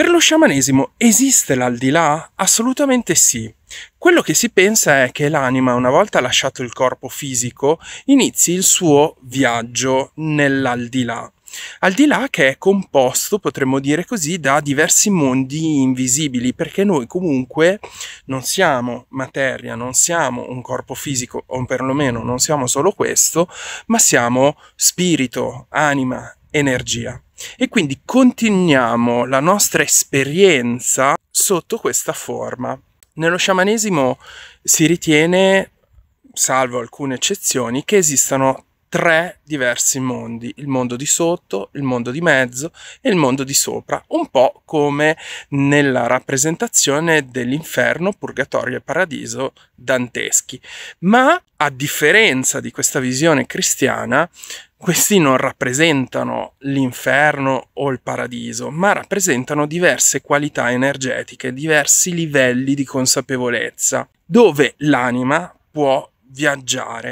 Per lo sciamanesimo esiste l'aldilà? Assolutamente sì. Quello che si pensa è che l'anima, una volta lasciato il corpo fisico, inizi il suo viaggio nell'aldilà. Al di là che è composto, potremmo dire così, da diversi mondi invisibili, perché noi comunque non siamo materia, non siamo un corpo fisico, o perlomeno non siamo solo questo, ma siamo spirito, anima, energia. E quindi continuiamo la nostra esperienza sotto questa forma. Nello sciamanesimo si ritiene, salvo alcune eccezioni, che esistano tre diversi mondi, il mondo di sotto, il mondo di mezzo e il mondo di sopra, un po' come nella rappresentazione dell'inferno, purgatorio e paradiso danteschi. Ma a differenza di questa visione cristiana, questi non rappresentano l'inferno o il paradiso, ma rappresentano diverse qualità energetiche, diversi livelli di consapevolezza, dove l'anima può viaggiare.